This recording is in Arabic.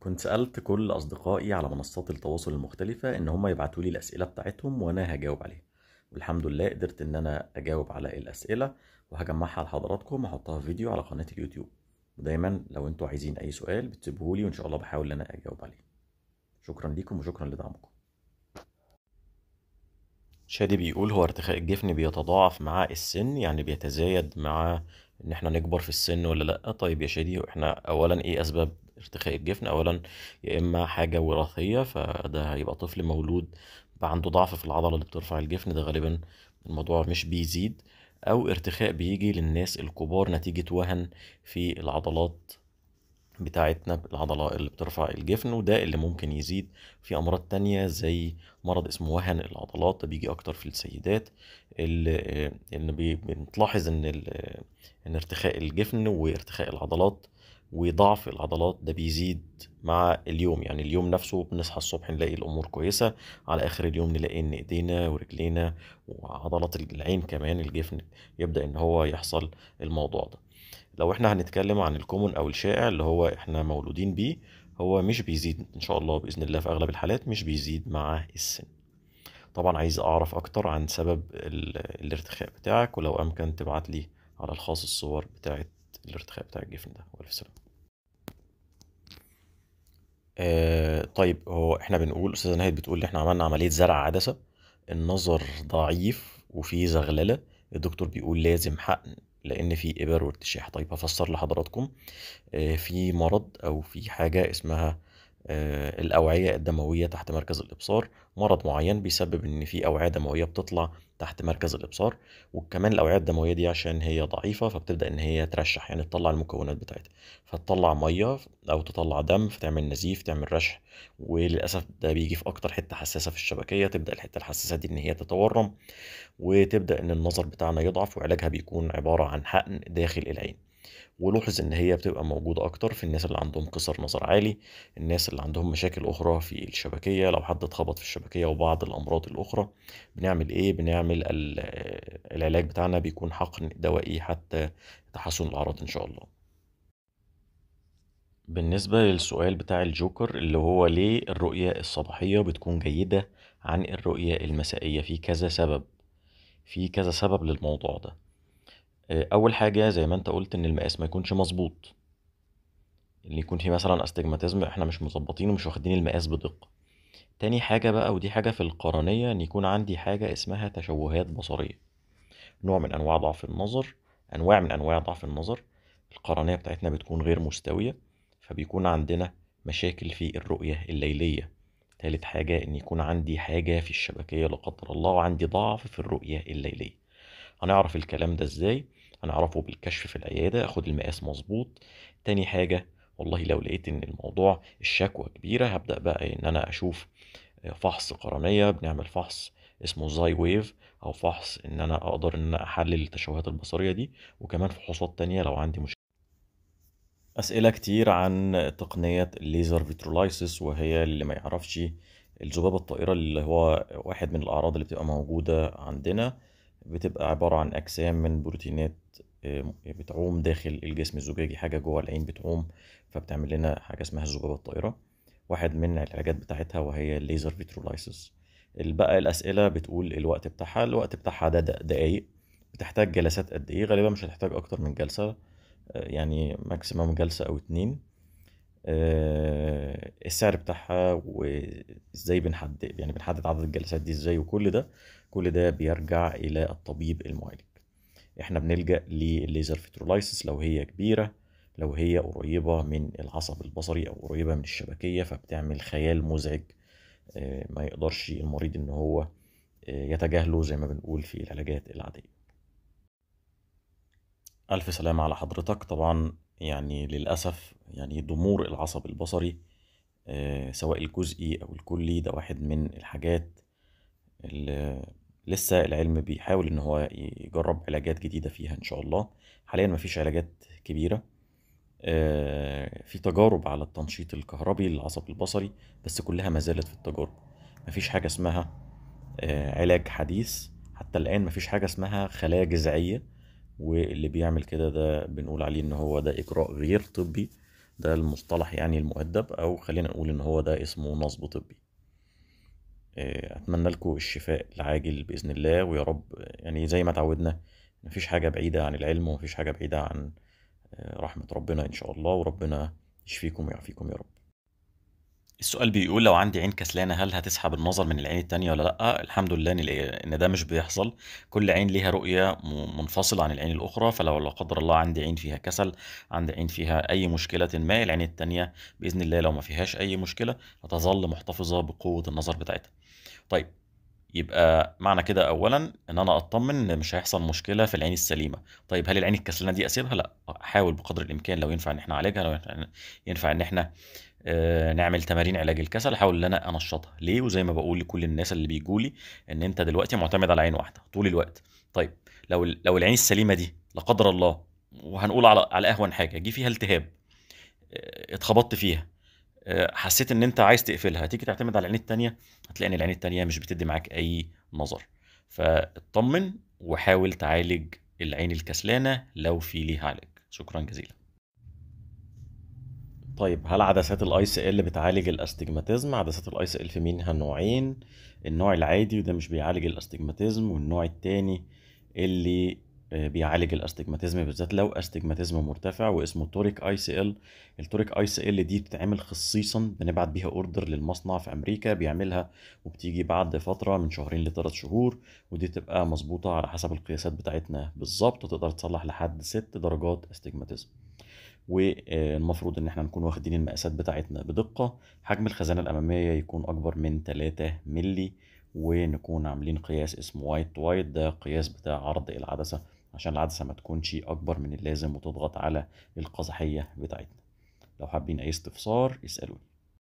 كنت سألت كل أصدقائي على منصات التواصل المختلفة إن هم يبعتوا لي الأسئلة بتاعتهم وأنا هجاوب عليها والحمد لله قدرت إن أنا أجاوب على الأسئلة وهجمعها لحضراتكم وأحطها في فيديو على قناة اليوتيوب ودايما لو انتوا عايزين أي سؤال بتسيبهولي وإن شاء الله بحاول إن أنا أجاوب عليه شكرا ليكم وشكرا لدعمكم شادي بيقول هو ارتخاء الجفن بيتضاعف مع السن يعني بيتزايد مع ان احنا نكبر في السن ولا لا طيب يا شادي احنا اولا ايه اسباب ارتخاء الجفن اولا يا اما حاجه وراثيه فده هيبقى طفل مولود عنده ضعف في العضله اللي بترفع الجفن ده غالبا الموضوع مش بيزيد او ارتخاء بيجي للناس الكبار نتيجه وهن في العضلات بتاعتنا العضلة اللي بترفع الجفن وده اللي ممكن يزيد في أمراض تانية زي مرض اسمه وهن العضلات ده بيجي أكتر في السيدات اللي بنلاحظ آه، إن آه، إن ارتخاء الجفن وارتخاء العضلات وضعف العضلات ده بيزيد مع اليوم يعني اليوم نفسه بنصحى الصبح نلاقي الامور كويسه على اخر اليوم نلاقي ان ايدينا ورجلينا وعضلات العين كمان الجفن يبدا ان هو يحصل الموضوع ده لو احنا هنتكلم عن الكومون او الشائع اللي هو احنا مولودين بيه هو مش بيزيد ان شاء الله باذن الله في اغلب الحالات مش بيزيد مع السن طبعا عايز اعرف اكتر عن سبب الارتخاء بتاعك ولو امكن تبعت لي على الخاص الصور بتاعت الارتخاء بتاع الجفن ده والف سلامه آه طيب هو احنا بنقول استاذه نهيد بتقول ان احنا عملنا عمليه زرع عدسه النظر ضعيف وفي زغلله الدكتور بيقول لازم حقن لان في ابر وارتشاح طيب هفسر لحضراتكم آه في مرض او في حاجه اسمها آه، الأوعية الدموية تحت مركز الإبصار مرض معين بيسبب إن في أوعية دموية بتطلع تحت مركز الإبصار وكمان الأوعية الدموية دي عشان هي ضعيفة فبتبدأ إن هي ترشح يعني تطلع المكونات بتاعتها فتطلع مية أو تطلع دم فتعمل نزيف تعمل رشح وللأسف ده بيجي في أكتر حتة حساسة في الشبكية تبدأ الحتة الحساسة دي إن هي تتورم وتبدأ إن النظر بتاعنا يضعف وعلاجها بيكون عبارة عن حقن داخل العين ولوحظ ان هي بتبقى موجودة اكتر في الناس اللي عندهم قصر نظر عالي الناس اللي عندهم مشاكل اخرى في الشبكية لو حد اتخبط في الشبكية وبعض الامراض الاخرى بنعمل ايه بنعمل آه، العلاج بتاعنا بيكون حقن دوائي حتى تحسن الاعراض ان شاء الله بالنسبة للسؤال بتاع الجوكر اللي هو ليه الرؤية الصباحية بتكون جيدة عن الرؤية المسائية في كذا سبب في كذا سبب للموضوع ده آه، اول حاجه زي ما انت قلت ان المقاس ما يكونش مظبوط ان يكون في مثلا استجماتيزم احنا مش مظبطين ومش واخدين المقاس بدقه تاني حاجه بقى ودي حاجه في القرنيه ان يكون عندي حاجه اسمها تشوهات بصريه نوع من انواع ضعف النظر انواع من انواع ضعف النظر القرنيه بتاعتنا بتكون غير مستويه فبيكون عندنا مشاكل في الرؤيه الليليه تالت حاجه ان يكون عندي حاجه في الشبكيه لا قدر الله وعندي ضعف في الرؤيه الليليه هنعرف الكلام ده ازاي هنعرفه بالكشف في العيادة اخد المقاس مظبوط تاني حاجة والله لو لقيت ان الموضوع الشكوى كبيرة هبدأ بقى ان انا اشوف آه، فحص قرنية بنعمل فحص اسمه زاي ويف او فحص ان انا اقدر ان انا احلل التشوهات البصرية دي وكمان فحوصات تانية لو عندي مشكلة أسئلة كتير عن تقنية الليزر فيترولايسس وهي اللي ما يعرفش الذبابة الطائرة اللي هو واحد من الأعراض اللي بتبقى موجودة عندنا بتبقى عبارة عن أجسام من بروتينات بتعوم داخل الجسم الزجاجي حاجة جوه العين بتعوم فبتعمل لنا حاجة اسمها الذبابة الطائرة واحد من العلاجات بتاعتها وهي الليزر فيترولايسس بقى الأسئلة بتقول الوقت بتاعها الوقت بتاعها ده دقايق بتحتاج جلسات قد إيه غالبا مش هتحتاج أكتر من جلسة آه، يعني ماكسيمم جلسة أو اتنين آه، السعر بتاعها وازاي بنحدد يعني بنحدد عدد الجلسات دي ازاي وكل ده كل ده بيرجع الى الطبيب المعالج احنا بنلجا لليزر فيتروليسس لو هي كبيره لو هي قريبه من العصب البصري او قريبه من الشبكيه فبتعمل خيال مزعج آه، ما يقدرش المريض ان هو آه، يتجاهله زي ما بنقول في العلاجات العاديه الف سلامه على حضرتك طبعا يعني للأسف يعني ضمور العصب البصري آه، سواء الجزئي أو الكلي ده واحد من الحاجات اللي لسه العلم بيحاول إن هو يجرب علاجات جديدة فيها إن شاء الله حاليا مفيش علاجات كبيرة آه، في تجارب على التنشيط الكهربي للعصب البصري بس كلها ما زالت في التجارب مفيش حاجة اسمها آه، علاج حديث حتى الآن مفيش حاجة اسمها خلايا جذعية واللي بيعمل كده ده بنقول عليه ان هو ده اجراء غير طبي ده المصطلح يعني المؤدب او خلينا نقول ان هو ده اسمه نصب طبي آه، اتمنى لكم الشفاء العاجل باذن الله ويا رب يعني زي ما اتعودنا مفيش حاجه بعيده عن العلم ومفيش حاجه بعيده عن آه، رحمه ربنا ان شاء الله وربنا يشفيكم ويعافيكم يا رب السؤال بيقول لو عندي عين كسلانة هل هتسحب النظر من العين التانية ولا لأ؟ الحمد لله إن ده مش بيحصل، كل عين ليها رؤية منفصلة عن العين الأخرى، فلو لا قدر الله عندي عين فيها كسل، عندي عين فيها أي مشكلة ما، العين التانية بإذن الله لو ما فيهاش أي مشكلة هتظل محتفظة بقوة النظر بتاعتها. طيب يبقى معنى كده اولا ان انا اطمن ان مش هيحصل مشكله في العين السليمه طيب هل العين الكسلانه دي اسيبها لا احاول بقدر الامكان لو ينفع ان احنا نعالجها لو ينفع ان احنا آه، نعمل تمارين علاج الكسل احاول ان انا انشطها ليه وزي ما بقول لكل الناس اللي بيجوا لي ان انت دلوقتي معتمد على عين واحده طول الوقت طيب لو لو العين السليمه دي لا قدر الله وهنقول على على اهون حاجه جه فيها التهاب آه، اتخبطت فيها آه، حسيت ان انت عايز تقفلها تيجي تعتمد على العين التانية هتلاقي ان العين التانية مش بتدي معاك اي نظر فاطمن وحاول تعالج العين الكسلانة لو في ليها علاج شكرا جزيلا طيب هل عدسات الاي سي ال بتعالج الاستجماتيزم عدسات الاي سي ال في منها نوعين النوع العادي وده مش بيعالج الاستجماتيزم والنوع التاني اللي آه، بيعالج الاستجماتيزم بالذات لو استجماتيزم مرتفع واسمه توريك اي سي ال التوريك اي سي ال دي بتتعمل خصيصا بنبعت بيها اوردر للمصنع في امريكا بيعملها وبتيجي بعد فتره من شهرين لثلاث شهور ودي تبقى مظبوطه على حسب القياسات بتاعتنا بالظبط وتقدر تصلح لحد ست درجات استجماتيزم والمفروض ان احنا نكون واخدين المقاسات بتاعتنا بدقه حجم الخزانه الاماميه يكون اكبر من 3 مللي ونكون عاملين قياس اسمه وايت وايت ده قياس بتاع عرض العدسه عشان العدسة ما تكونش أكبر من اللازم وتضغط على القزحية بتاعتنا لو حابين أي استفسار اسألوني